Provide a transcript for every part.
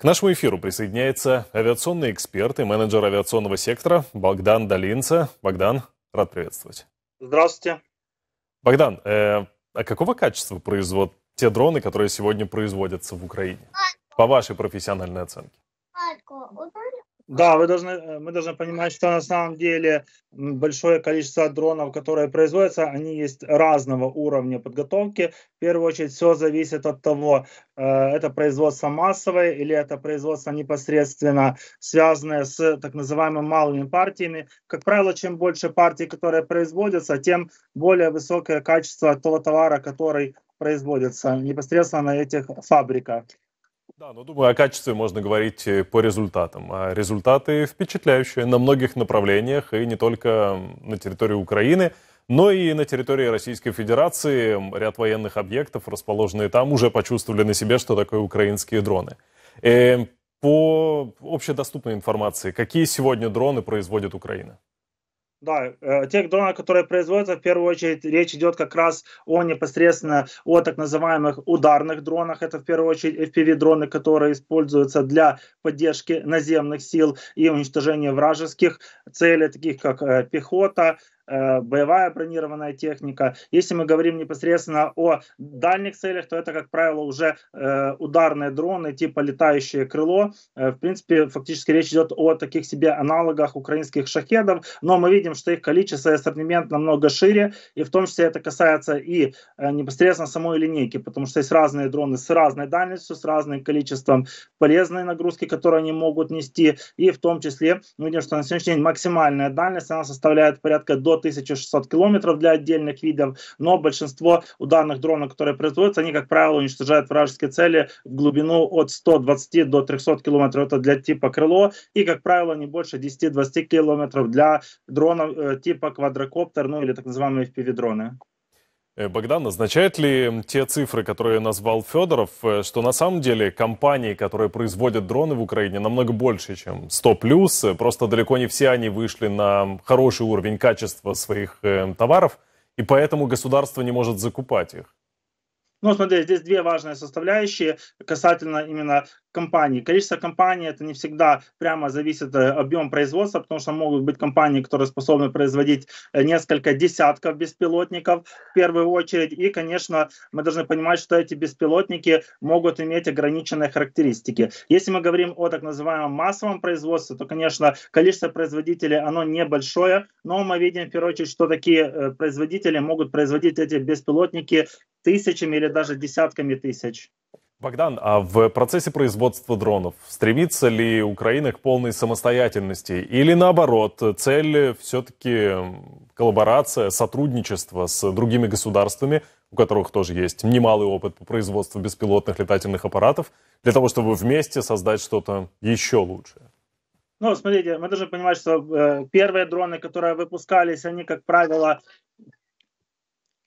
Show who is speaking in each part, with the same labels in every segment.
Speaker 1: К нашему эфиру присоединяется авиационный эксперт и менеджер авиационного сектора Богдан Долинца. Богдан, рад приветствовать.
Speaker 2: Здравствуйте.
Speaker 1: Богдан, э, а какого качества производят те дроны, которые сегодня производятся в Украине? По вашей профессиональной оценке.
Speaker 2: Да, вы должны, э, мы должны понимать, что на самом деле большое количество дронов, которые производятся, они есть разного уровня подготовки. В первую очередь все зависит от того, э, это производство массовое или это производство непосредственно связанное с так называемыми малыми партиями. Как правило, чем больше партий, которые производятся, тем более высокое качество того товара, который производится непосредственно на этих фабриках.
Speaker 1: Да, но думаю, о качестве можно говорить э, по результатам. А результаты впечатляющие на многих направлениях, и не только на территории Украины, но и на территории Российской Федерации. Ряд военных объектов, расположенные там, уже почувствовали на себе, что такое украинские дроны. И эм, по общедоступной информации, какие сегодня дроны производит Украина?
Speaker 2: Да, э, те дронов, которые производятся, в первую очередь речь идет как раз о непосредственно о так называемых ударных дронах. Это в первую очередь FPV-дроны, которые используются для поддержки наземных сил и уничтожения вражеских целей, таких как э, пехота, Э, боевая бронированная техника. Если мы говорим непосредственно о дальних целях, то это, как правило, уже э, ударные дроны типа летающее крыло. Э, в принципе, фактически речь идет о таких себе аналогах украинских шахедов, но мы видим, что их количество и ассортимент намного шире, и в том числе это касается и непосредственно самой линейки, потому что есть разные дроны с разной дальностью, с разным количеством полезной нагрузки, которую они могут нести, и в том числе мы видим, что на сегодняшний день максимальная дальность она составляет порядка до 1600 километров для отдельных видов, но большинство ударных дронов, которые производятся, они, как правило, уничтожают вражеские цели в глубину от 120 до 300 километров, это для типа крыло, и, как правило, не больше 10-20 километров для дронов э, типа квадрокоптер, ну или так называемые FPV-дроны.
Speaker 1: Э, Богдан, означает ли те цифры, которые назвал Федоров, э, что на самом деле компании, которые производят дроны в Украине, намного больше, чем 100 плюс, э, просто далеко не все они вышли на хороший уровень качества своих товаров, и поэтому государство не может закупать их?
Speaker 2: Ну, смотри, здесь две важные составляющие касательно именно компаний. Количество компаний это не всегда прямо зависит от э, объем производства, потому что могут быть компании, которые способны производить э, несколько десятков беспилотников в первую очередь. И, конечно, мы должны понимать, что эти беспилотники могут иметь ограниченные характеристики. Если мы говорим о так называемом массовом производстве, то, конечно, количество производителей, оно небольшое, но мы видим, в первую очередь, что такие э, производители могут производить эти беспилотники тысячами или или даже десятками тысяч.
Speaker 1: Богдан, а в процессе производства дронов стремится ли Украина к полной самостоятельности? Или наоборот, цель все-таки коллаборация, сотрудничество с другими государствами, у которых тоже есть немалый опыт по производству беспилотных летательных аппаратов, для того, чтобы вместе создать что-то еще лучшее?
Speaker 2: Ну, смотрите, мы должны понимать, что э, первые дроны, которые выпускались, они, как правило,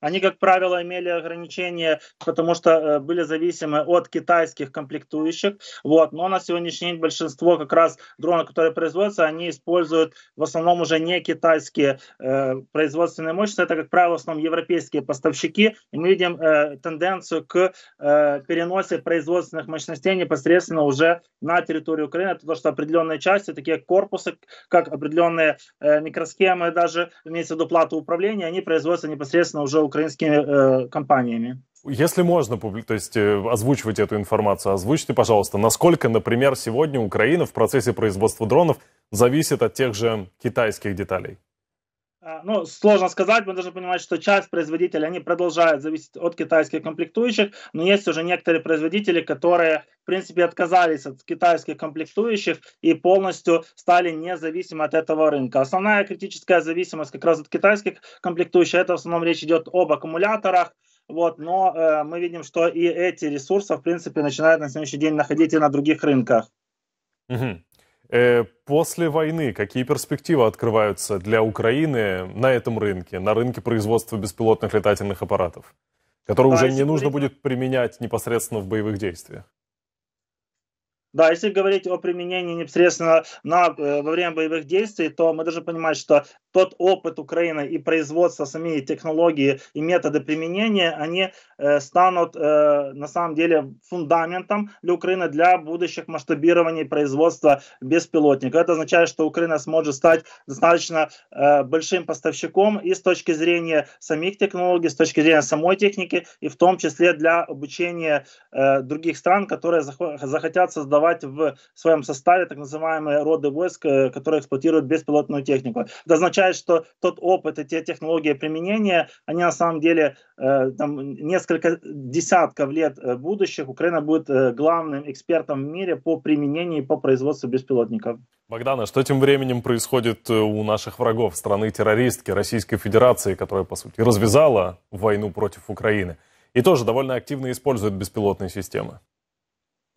Speaker 2: они, как правило, имели ограничения, потому что э, были зависимы от китайских комплектующих. Вот. Но на сегодняшний день большинство как раз дронов, которые производятся, они используют в основном уже не китайские э, производственные мощности. Это, как правило, в основном европейские поставщики. И мы видим э, тенденцию к э, переносе производственных мощностей непосредственно уже на территорию Украины. Это то, что определенные части, такие корпусы, как определенные э, микросхемы, даже имеется в виду плата управления, они производятся непосредственно уже украинскими э,
Speaker 1: компаниями. Если можно, то есть э, озвучивать эту информацию, озвучьте, пожалуйста, насколько, например, сегодня Украина в процессе производства дронов зависит от тех же китайских деталей?
Speaker 2: Э, ну, сложно сказать, мы должны понимать, что часть производителей, они продолжают зависеть от китайских комплектующих, но есть уже некоторые производители, которые, в принципе, отказались от китайских комплектующих и полностью стали независимы от этого рынка. Основная критическая зависимость как раз от китайских комплектующих, это в основном речь идет об аккумуляторах, вот, но э, мы видим, что и эти ресурсы, в принципе, начинают на следующий день находить и на других рынках.
Speaker 1: Угу. Э, после войны какие перспективы открываются для Украины на этом рынке, на рынке производства беспилотных летательных аппаратов, которые да, уже не нужно будет применять непосредственно в боевых действиях?
Speaker 2: Да, если говорить о применении непосредственно на, э, во время боевых действий, то мы должны понимать, что тот опыт Украины и производство самих технологии и методы применения, они э, станут э, на самом деле фундаментом для Украины для будущих масштабирований производства беспилотников. Это означает, что Украина сможет стать достаточно э, большим поставщиком и с точки зрения самих технологий, с точки зрения самой техники, и в том числе для обучения э, других стран, которые захотят создавать создавать в своем составе так называемые роды войск, э, которые эксплуатируют беспилотную технику. Это означает, что тот опыт и те технологии применения, они на самом деле э, там, несколько десятков лет э, будущих Украина будет главным экспертом в мире по применению и по производству беспилотников.
Speaker 1: Богдана, что тем временем происходит у наших врагов, страны-террористки Российской Федерации, которая, по сути, развязала войну против Украины и тоже довольно активно использует беспилотные системы?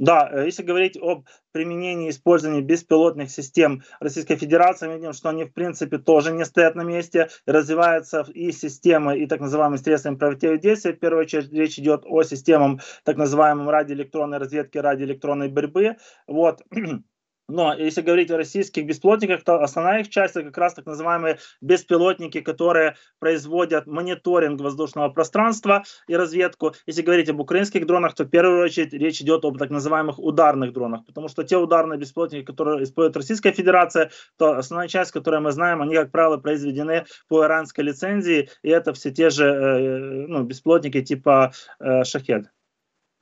Speaker 2: Да, э, если говорить об применении и использовании беспилотных систем Российской Федерации, мы видим, что они, в принципе, тоже не стоят на месте. Развиваются и системы, и так называемые средства оперативного действия. В первую очередь речь идет о системам так называемом радиоэлектронной разведки, радиоэлектронной борьбы. Вот. Но если говорить о российских беспилотниках, то основная их часть это как раз так называемые беспилотники, которые производят мониторинг воздушного пространства и разведку. Если говорить об украинских дронах, то в первую очередь речь идет об так называемых ударных дронах, потому что те ударные беспилотники, которые использует Российская Федерация, то основная часть, которую мы знаем, они, как правило, произведены по иранской лицензии, и это все те же э, ну, беспилотники типа э, «Шахед».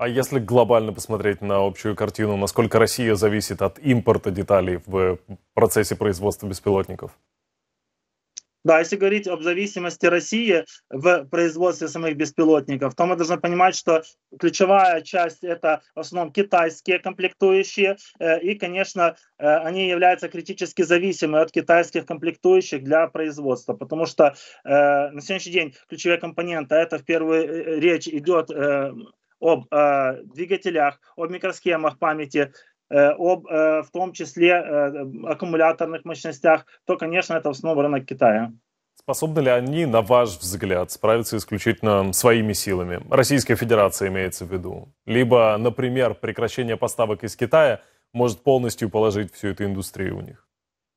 Speaker 1: А если глобально посмотреть на общую картину, насколько Россия зависит от импорта деталей в процессе производства беспилотников?
Speaker 2: Да, если говорить об зависимости России в производстве самих беспилотников, то мы должны понимать, что ключевая часть это в основном китайские комплектующие, э, и, конечно, э, они являются критически зависимы от китайских комплектующих для производства, потому что э, на сегодняшний день ключевые компоненты это в первую речь идет об э, двигателях, об микросхемах памяти, э, об, э, в том числе, э, аккумуляторных мощностях, то, конечно, это в основном рынок Китая.
Speaker 1: Способны ли они, на ваш взгляд, справиться исключительно своими силами? Российская Федерация имеется в виду. Либо, например, прекращение поставок из Китая может полностью положить всю эту индустрию у них?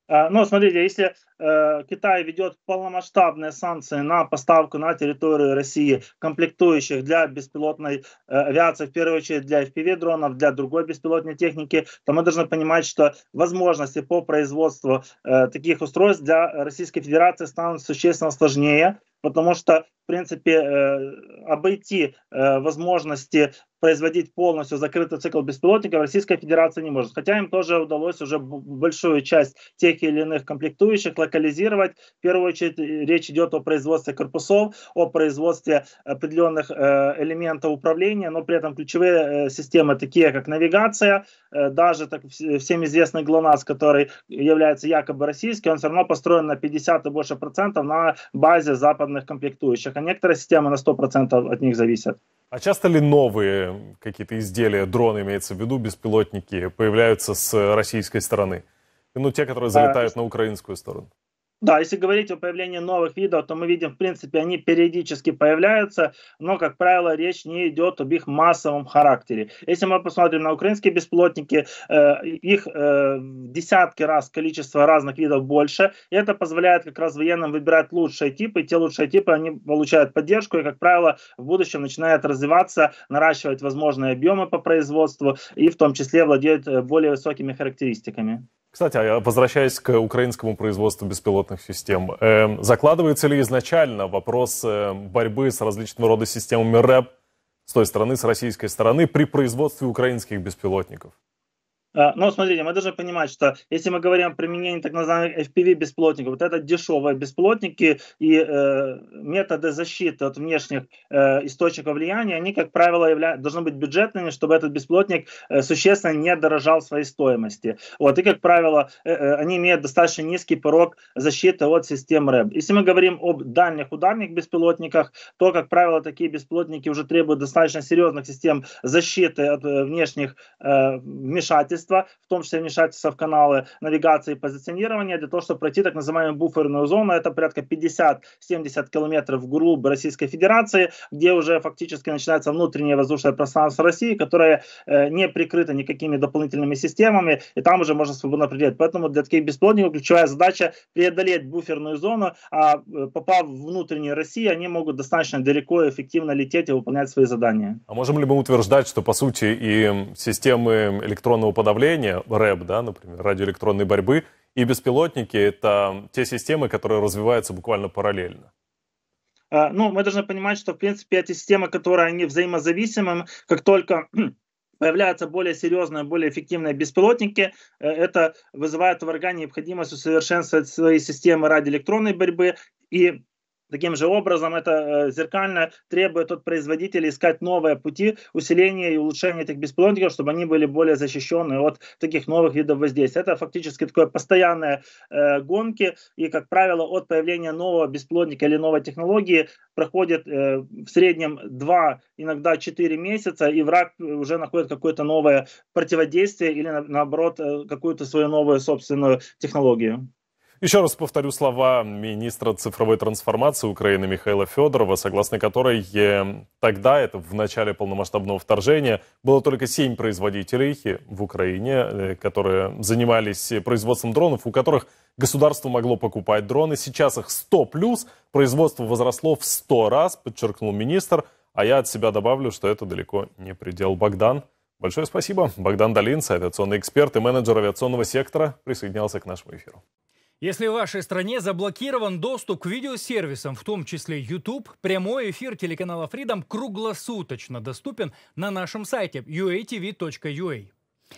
Speaker 2: Э, ну, смотрите, если э, Китай ведет полномасштабные санкции на поставку на территорию России комплектующих для беспилотной э, авиации, в первую очередь для FPV-дронов, для другой беспилотной техники, то мы должны понимать, что возможности по производству э, таких устройств для Российской Федерации станут существенно сложнее, потому что в принципе, э, обойти э, возможности производить полностью закрытый цикл беспилотников Российская Федерация не может. Хотя им тоже удалось уже большую часть тех или иных комплектующих локализировать. В первую очередь э, речь идет о производстве корпусов, о производстве определенных элементов управления, но при этом ключевые системы, такие как навигация, даже так, всем известный ГЛОНАСС, который является якобы российским, он все равно построен на 50 и больше процентов на базе западных комплектующих. Коннекторы, системы на 100% от них зависят.
Speaker 1: А часто ли новые какие-то изделия, дроны имеется в виду, беспилотники, появляются с российской стороны? Ну, те, которые залетают а, на украинскую сторону.
Speaker 2: Да, если говорить о появлении новых видов, то мы видим, в принципе, они периодически появляются, но, как правило, речь не идет об их массовом характере. Если мы посмотрим на украинские беспилотники, э, их э, в десятки раз количество разных видов больше, и это позволяет как раз военным выбирать лучшие типы, и те лучшие типы, они получают поддержку, и, как правило, в будущем начинают развиваться, наращивать возможные объемы по производству, и в том числе владеют э, более высокими характеристиками.
Speaker 1: Кстати, а возвращаясь к украинскому производству беспилотных систем, эм, закладывается ли изначально вопрос э, борьбы с различного рода системами РЭП с той стороны, с российской стороны при производстве украинских беспилотников?
Speaker 2: Ну, смотрите, мы должны понимать, что если мы говорим о применении так называемых fpv бесплотников, вот это дешевые бесплотники и э, методы защиты от внешних э, источников влияния, они, как правило, явля... должны быть бюджетными, чтобы этот бесплотник э, существенно не дорожал своей стоимости. Вот, и, как правило, э, э они имеют достаточно низкий порог защиты от систем РЭБ. Если мы говорим об дальних ударных беспилотниках, то, как правило, такие бесплотники уже требуют достаточно серьезных систем защиты от э, внешних э, вмешательств, вмешательства, в том числе вмешательства в каналы навигации и позиционирования, для того, чтобы пройти так называемую буферную зону. Это порядка 50-70 километров вглубь Российской Федерации, где уже фактически начинается внутреннее воздушное пространство России, которое э, не прикрыто никакими дополнительными системами, и там уже можно свободно определять. Поэтому для таких беспилотников ключевая задача преодолеть буферную зону, а э, попав в внутреннюю Россию, они могут достаточно далеко и эффективно лететь и выполнять свои задания.
Speaker 1: А можем ли мы утверждать, что по сути и системы электронного подавления направления, рэп, да, например, радиоэлектронной борьбы, и беспилотники — это те системы, которые развиваются буквально параллельно.
Speaker 2: А, ну, мы должны понимать, что, в принципе, эти системы, которые они взаимозависимы, как только появляются более серьезные, более эффективные беспилотники. Э, это вызывает в органе необходимость усовершенствовать свои системы радиоэлектронной борьбы и Таким же образом, это э, зеркально требует от производителей искать новые пути усиления и улучшения этих беспилотников, чтобы они были более защищены от таких новых видов воздействия. Это фактически такое постоянное э, гонки, и, как правило, от появления нового беспилотника или новой технологии проходит э, в среднем 2, иногда 4 месяца, и враг уже находит какое-то новое противодействие или, наоборот, какую-то свою новую собственную технологию.
Speaker 1: Еще раз повторю слова министра цифровой трансформации Украины Михаила Федорова, согласно которой тогда, это в начале полномасштабного вторжения, было только семь производителей в Украине, э, которые занимались производством дронов, у которых государство могло покупать дроны. Сейчас их 100 плюс, производство возросло в 100 раз, подчеркнул министр. А я от себя добавлю, что это далеко не предел. Богдан, большое спасибо. Богдан Долинца, авиационный эксперт и менеджер авиационного сектора, присоединялся к нашему эфиру. Если в вашей стране заблокирован доступ к видеосервисам, в том числе YouTube, прямой эфир телеканала Freedom круглосуточно доступен на нашем сайте uatv.ua.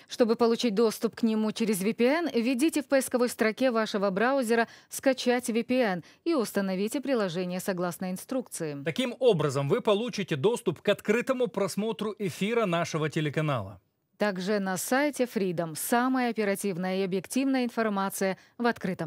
Speaker 2: Чтобы получить доступ к нему через VPN, введите в поисковой строке вашего браузера «Скачать VPN» и установите приложение согласно инструкции.
Speaker 1: Таким образом, вы получите доступ к открытому просмотру эфира нашего телеканала.
Speaker 2: Также на сайте Freedom самая оперативная и объективная информация в открытом